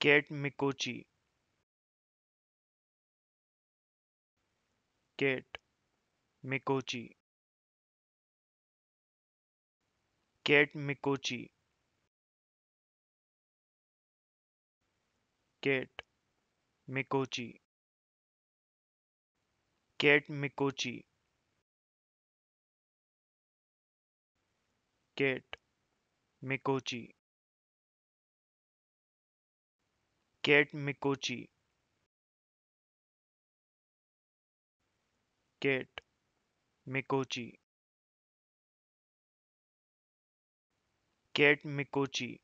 Get Mikochi. Get Mikochi. Get Mikochi. Get Mikochi. Get Mikochi. Get Mikochi. Kate Mikoji Kate Mikoji Kate Mikoji